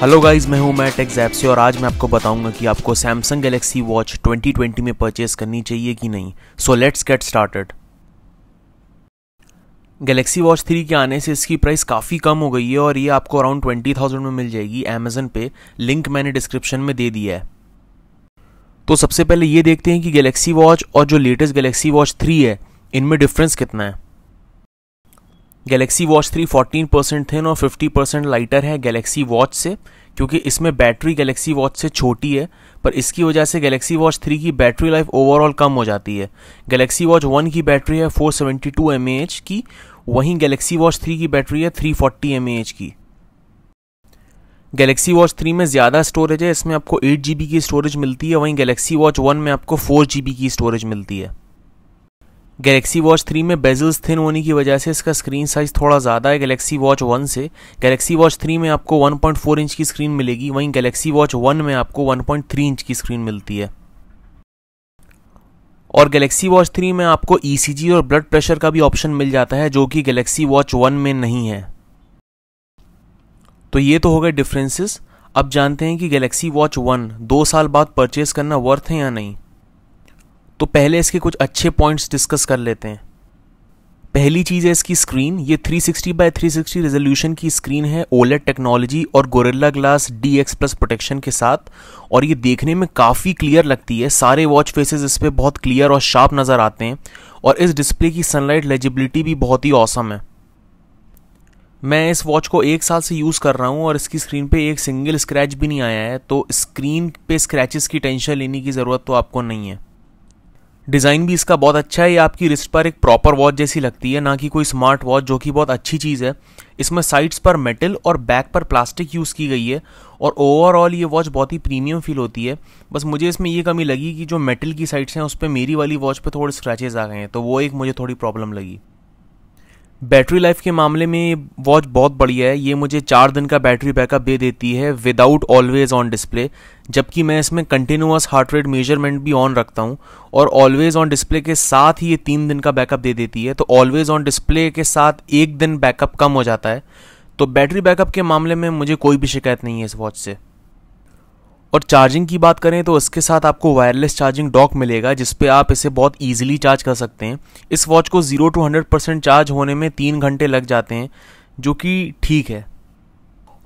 hello guys मैं हूं मैं टेक्स ऐप से और आज मैं आपको बताऊंगा कि आपको सैमसंग गैलेक्सी वॉच 2020 में परचेज़ करनी चाहिए कि नहीं so let's get started Galaxy Watch three के आने से इसकी प्राइस काफ़ी कम हो गई है और ये आपको अराउंड ट्वेंटी थाउजेंड में मिल जाएगी अमेजन पे लिंक मैंने डिस्क्रिप्शन में दे दिया है तो सबसे पहले ये देखते हैं कि गैलेक्सी वॉच और जो लेटेस्ट गैलेक्सी वॉच थ्री है इनमें डिफरेंस कितना है Galaxy Watch three fourteen percent थे और फिफ्टी परसेंट लाइटर है गैलेक्सी वॉच से क्योंकि इसमें बैटरी गैलेक्सी वॉच से छोटी है पर इसकी वजह से गैलेक्सी वॉच थ्री की बैटरी लाइफ ओवरऑल कम हो जाती है गैलेक्सी वॉच वन की बैटरी है four seventy two M H की वहीं गैलेक्सी वॉच थ्री की बैटरी है थ्री फोर्टी एम एच की गैलेक्सी वॉच थ्री में ज़्यादा स्टोरेज है इसमें आपको एट जी बी की स्टोरेज मिलती है वहीं गैलेक्सी वॉच वन में आपको फोर जी बी की स्टोरेज मिलती है गैलेक्सी वॉच थ्री में बेजल्स थिन होने की वजह से इसका स्क्रीन साइज़ थोड़ा ज़्यादा है गैलेक्सी वॉच वन से गैलेक्सी वॉच थ्री में आपको 1.4 इंच की स्क्रीन मिलेगी वहीं गैलेक्सी वॉच वन में आपको 1.3 इंच की स्क्रीन मिलती है और गैलेक्सी वॉच थ्री में आपको ई e और ब्लड प्रेशर का भी ऑप्शन मिल जाता है जो कि गैलेक्सी वॉच वन में नहीं है तो ये तो हो गए डिफ्रेंसेस अब जानते हैं कि गैलेक्सी वॉच वन दो साल बाद परचेज करना वर्थ है या नहीं तो पहले इसके कुछ अच्छे पॉइंट्स डिस्कस कर लेते हैं पहली चीज़ है इसकी स्क्रीन ये 360 सिक्सटी बाई थ्री रेजोल्यूशन की स्क्रीन है ओलेट टेक्नोलॉजी e और Gorilla glass D X plus protection के साथ और ये देखने में काफ़ी क्लियर लगती है सारे वॉच फेसेस इस पर बहुत क्लियर और शार्प नज़र आते हैं और इस डिस्प्ले की सनलाइट लेजिबिलिटी भी बहुत ही औसम है मैं इस वॉच को एक साल से यूज़ कर रहा हूँ और इसकी स्क्रीन पे एक सिंगल स्क्रैच भी नहीं आया है तो स्क्रीन पे स्क्रैचेस की टेंशन लेने की ज़रूरत तो आपको नहीं है डिज़ाइन भी इसका बहुत अच्छा है ये आपकी रिस्ट पर एक प्रॉपर वॉच जैसी लगती है ना कि कोई स्मार्ट वॉच जो कि बहुत अच्छी चीज़ है इसमें साइड्स पर मेटल और बैक पर प्लास्टिक यूज़ की गई है और ओवरऑल ये वॉच बहुत ही प्रीमियम फील होती है बस मुझे इसमें ये कमी लगी कि जो मेटल की साइड्स हैं उस पर मेरी वाली वॉच पर थोड़े स्क्रैचेज आ गए हैं तो वो एक मुझे थोड़ी प्रॉब्लम लगी बैटरी लाइफ के मामले में ये वॉच बहुत बढ़िया है ये मुझे चार दिन का बैटरी बैकअप दे देती है विदाउट ऑलवेज ऑन डिस्प्ले जबकि मैं इसमें कंटिन्यूस हार्ट रेट मेजरमेंट भी ऑन रखता हूँ और ऑलवेज ऑन डिस्प्ले के साथ ही ये तीन दिन का बैकअप दे देती है तो ऑलवेज ऑन डिस्प्ले के साथ एक दिन बैकअप कम हो जाता है तो बैटरी बैकअप के मामले में मुझे कोई भी शिकायत नहीं है इस वॉच से और चार्जिंग की बात करें तो इसके साथ आपको वायरलेस चार्जिंग डॉक मिलेगा जिसपे आप इसे बहुत ईजिली चार्ज कर सकते हैं इस वॉच को zero to hundred percent charge होने में तीन घंटे लग जाते हैं जो कि ठीक है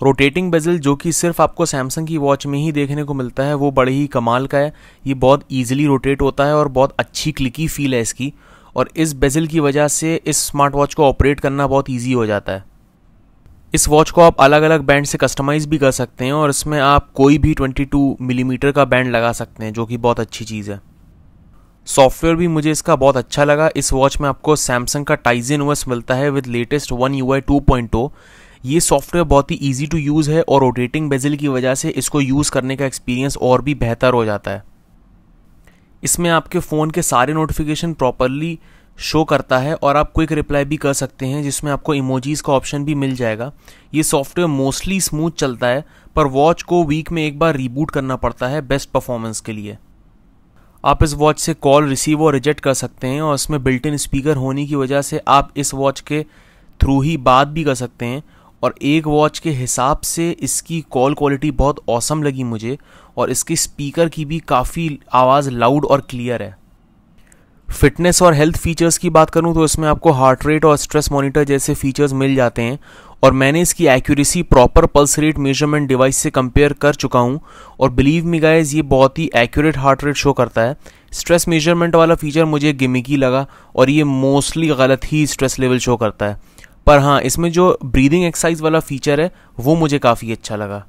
रोटेटिंग बेजल जो कि सिर्फ आपको सैमसंग की वॉच में ही देखने को मिलता है वो बड़े ही कमाल का है ये बहुत ईजिली रोटेट होता है और बहुत अच्छी क्लिकी फील है इसकी और इस बेजल की वजह से इस स्मार्ट वॉच को ऑपरेट करना बहुत ईजी हो जाता है इस वॉच को आप अलग अलग बैंड से कस्टमाइज़ भी कर सकते हैं और इसमें आप कोई भी 22 मिलीमीटर mm का बैंड लगा सकते हैं जो कि बहुत अच्छी चीज़ है सॉफ्टवेयर भी मुझे इसका बहुत अच्छा लगा इस वॉच में आपको सैमसंग का टाइजिन ओएस मिलता है with latest one U I two point ये सॉफ्टवेयर बहुत ही ईजी टू यूज़ है और रोटेटिंग बेजल की वजह से इसको यूज़ करने का एक्सपीरियंस और भी बेहतर हो जाता है इसमें आपके फ़ोन के सारे नोटिफिकेशन प्रॉपरली शो करता है और आप क्विक रिप्लाई भी कर सकते हैं जिसमें आपको इमोजीज़ का ऑप्शन भी मिल जाएगा ये सॉफ्टवेयर मोस्टली स्मूथ चलता है पर वॉच को वीक में एक बार रीबूट करना पड़ता है बेस्ट परफॉर्मेंस के लिए आप इस वॉच से कॉल रिसीव और रिजेक्ट कर सकते हैं और इसमें बिल्ट इन स्पीकर होने की वजह से आप इस वॉच के थ्रू ही बात भी कर सकते हैं और एक वॉच के हिसाब से इसकी कॉल क्वालिटी बहुत औसम लगी मुझे और इसके स्पीकर की भी काफ़ी आवाज़ लाउड और क्लियर है फिटनेस और हेल्थ फीचर्स की बात करूँ तो इसमें आपको हार्ट रेट और स्ट्रेस मॉनिटर जैसे फीचर्स मिल जाते हैं और मैंने इसकी accuracy proper pulse rate measurement device से कंपेयर कर चुका हूँ और बिलीव मी गाइस ये बहुत ही एक्यूरेट हार्ट रेट शो करता है स्ट्रेस मेजरमेंट वाला फीचर मुझे गिमिकी लगा और ये मोस्टली गलत ही स्ट्रेस लेवल शो करता है पर हाँ इसमें जो ब्रीदिंग एक्सरसाइज वाला फीचर है वो मुझे काफ़ी अच्छा लगा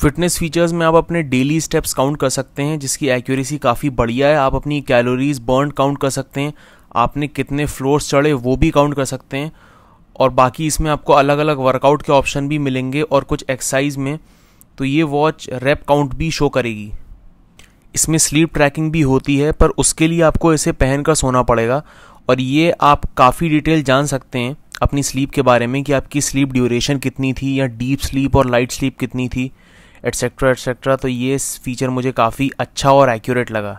फिटनेस फीचर्स में आप अपने डेली स्टेप्स काउंट कर सकते हैं जिसकी एक्यूरेसी काफ़ी बढ़िया है आप अपनी कैलोरीज बर्न काउंट कर सकते हैं आपने कितने फ्लोर्स चढ़े वो भी काउंट कर सकते हैं और बाकी इसमें आपको अलग अलग वर्कआउट के ऑप्शन भी मिलेंगे और कुछ एक्सरसाइज में तो ये वॉच रेप काउंट भी शो करेगी इसमें स्लीप ट्रैकिंग भी होती है पर उसके लिए आपको इसे पहनकर सोना पड़ेगा और ये आप काफ़ी डिटेल जान सकते हैं अपनी स्लीप के बारे में कि आपकी स्लीप ड्यूरेशन कितनी थी या डीप स्लीप और लाइट स्लीप कितनी थी एट्सेट्रा एट्सेट्रा तो ये फीचर मुझे काफ़ी अच्छा और एक्यूरेट लगा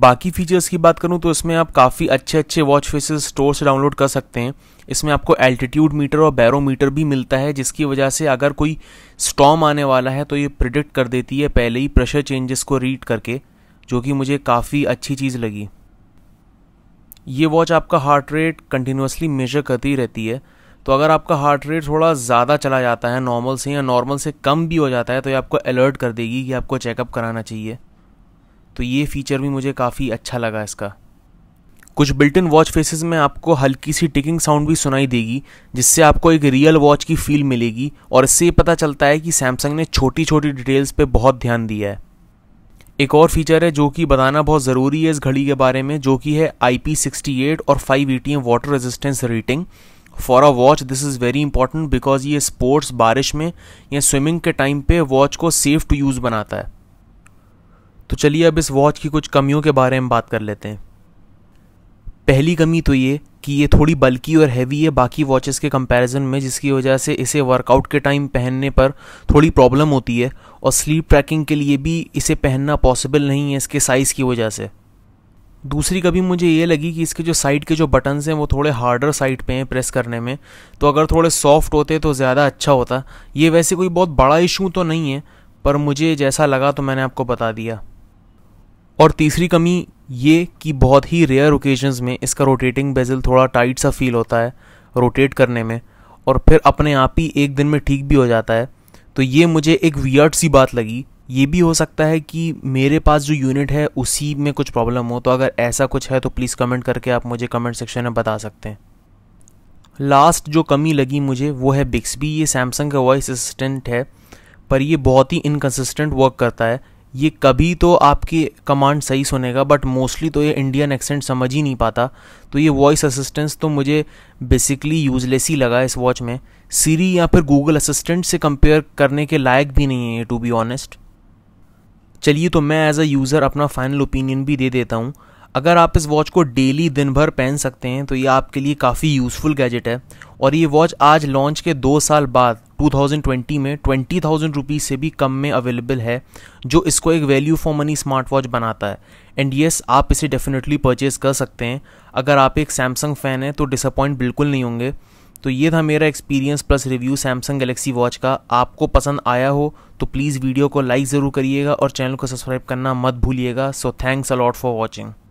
बाकी फीचर्स की बात करूँ तो इसमें आप काफ़ी अच्छे अच्छे वॉच फेसेस स्टोर से डाउनलोड कर सकते हैं इसमें आपको एल्टीट्यूड मीटर और बैरोमीटर भी मिलता है जिसकी वजह से अगर कोई स्टॉम आने वाला है तो ये प्रिडिक्ट कर देती है पहले ही प्रेशर चेंजेस को रीड करके जो कि मुझे काफ़ी अच्छी चीज़ लगी ये वॉच आपका हार्ट रेट कंटिन्यूसली मेजर करती रहती है तो अगर आपका हार्ट रेट थोड़ा ज़्यादा चला जाता है नॉर्मल से या नॉर्मल से कम भी हो जाता है तो ये आपको अलर्ट कर देगी कि आपको चेकअप कराना चाहिए तो ये फीचर भी मुझे काफ़ी अच्छा लगा इसका कुछ बिल्टिन वॉच फेसेस में आपको हल्की सी टिकिंग साउंड भी सुनाई देगी जिससे आपको एक रियल वॉच की फील मिलेगी और इससे पता चलता है कि सैमसंग ने छोटी छोटी डिटेल्स पे बहुत ध्यान दिया है एक और फीचर है जो कि बताना बहुत ज़रूरी है इस घड़ी के बारे में जो कि है आई पी सिक्सटी एट और five A T M water resistance rating for a watch this is very important because ये स्पोर्ट्स बारिश में या स्विमिंग के टाइम पे वॉच को सेफ टू यूज़ बनाता है तो चलिए अब इस वॉच की कुछ कमियों के बारे में बात कर लेते हैं पहली कमी तो ये कि ये थोड़ी बल्कि और हैवी है बाकी वॉचेस के कंपैरिजन में जिसकी वजह से इसे वर्कआउट के टाइम पहनने पर थोड़ी प्रॉब्लम होती है और स्लीप ट्रैकिंग के लिए भी इसे पहनना पॉसिबल नहीं है इसके साइज़ की वजह से दूसरी कभी मुझे ये लगी कि इसके जो साइड के जो बटन्स हैं वो थोड़े हार्डर साइड पे हैं प्रेस करने में तो अगर थोड़े सॉफ्ट होते तो ज़्यादा अच्छा होता ये वैसे कोई बहुत बड़ा इशू तो नहीं है पर मुझे जैसा लगा तो मैंने आपको बता दिया और तीसरी कमी ये कि बहुत ही रेयर ओकेजन्स में इसका रोटेटिंग बेजल थोड़ा टाइट सा फील होता है रोटेट करने में और फिर अपने आप ही एक दिन में ठीक भी हो जाता है तो ये मुझे एक वियर्ड सी बात लगी ये भी हो सकता है कि मेरे पास जो यूनिट है उसी में कुछ प्रॉब्लम हो तो अगर ऐसा कुछ है तो प्लीज़ कमेंट करके आप मुझे कमेंट सेक्शन में बता सकते हैं लास्ट जो कमी लगी मुझे वो है बिक्सबी ये सैमसंग का वॉइस असिस्टेंट है पर ये बहुत ही इनकन्सिस्टेंट वर्क करता है ये कभी तो आपकी कमांड सही सुनेगा बट मोस्टली तो ये इंडियन एक्सेंट समझ ही नहीं पाता तो ये वॉइस असिस्टेंस तो मुझे बेसिकली यूजलेस ही लगा इस वॉच में सीरी या फिर गूगल असिस्टेंट से कंपेयर करने के लायक भी नहीं है ये टू बी ऑनेस्ट चलिए तो मैं एज अ यूज़र अपना फाइनल ओपिनियन भी दे देता हूँ अगर आप इस वॉच को डेली दिन भर पहन सकते हैं तो ये आपके लिए काफ़ी यूज़फुल गैजेट है और ये वॉच आज लॉन्च के दो साल बाद 2020 में ट्वेंटी थाउजेंड रुपीज़ से भी कम में अवेलेबल है जो इसको एक value for money smart watch बनाता है एंड येस आप इसे डेफिनेटली परचेज़ कर सकते हैं अगर आप एक सैमसंग फ़ैन हैं तो डिसअपॉइंट बिल्कुल नहीं होंगे तो ये था मेरा experience plus review Samsung Galaxy Watch का आपको पसंद आया हो तो प्लीज़ वीडियो को लाइक ज़रूर करिएगा और चैनल को सब्सक्राइब करना मत भूलिएगा so thanks a lot for watching